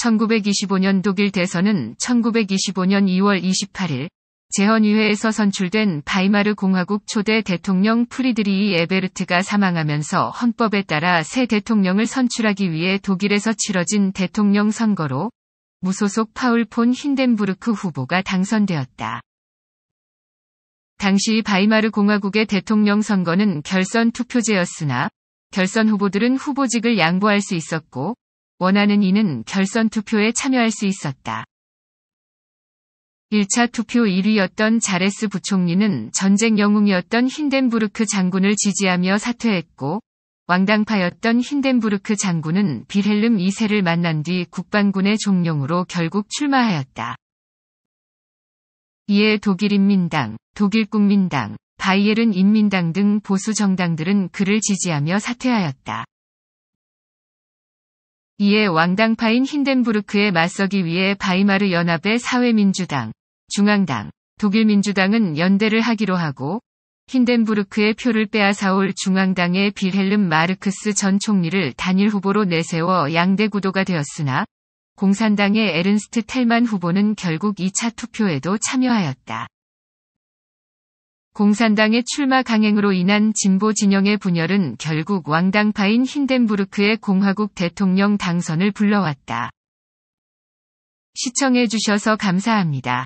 1925년 독일 대선은 1925년 2월 28일 재헌의회에서 선출된 바이마르 공화국 초대 대통령 프리드리히 에베르트가 사망하면서 헌법에 따라 새 대통령을 선출하기 위해 독일에서 치러진 대통령 선거로 무소속 파울 폰 힌덴부르크 후보가 당선되었다. 당시 바이마르 공화국의 대통령 선거는 결선 투표제였으나 결선 후보들은 후보직을 양보할 수 있었고 원하는 이는 결선 투표에 참여할 수 있었다. 1차 투표 1위였던 자레스 부총리는 전쟁 영웅이었던 힌덴부르크 장군을 지지하며 사퇴했고, 왕당파였던 힌덴부르크 장군은 빌헬름 2세를 만난 뒤 국방군의 종용으로 결국 출마하였다. 이에 독일인민당, 독일국민당, 바이에른 인민당 등 보수 정당들은 그를 지지하며 사퇴하였다. 이에 왕당파인 힌덴부르크에 맞서기 위해 바이마르 연합의 사회민주당, 중앙당, 독일민주당은 연대를 하기로 하고 힌덴부르크의 표를 빼앗아올 중앙당의 빌헬름 마르크스 전 총리를 단일 후보로 내세워 양대 구도가 되었으나 공산당의 에른스트 텔만 후보는 결국 2차 투표에도 참여하였다. 공산당의 출마 강행으로 인한 진보 진영의 분열은 결국 왕당파인 힌덴부르크의 공화국 대통령 당선을 불러왔다. 시청해주셔서 감사합니다.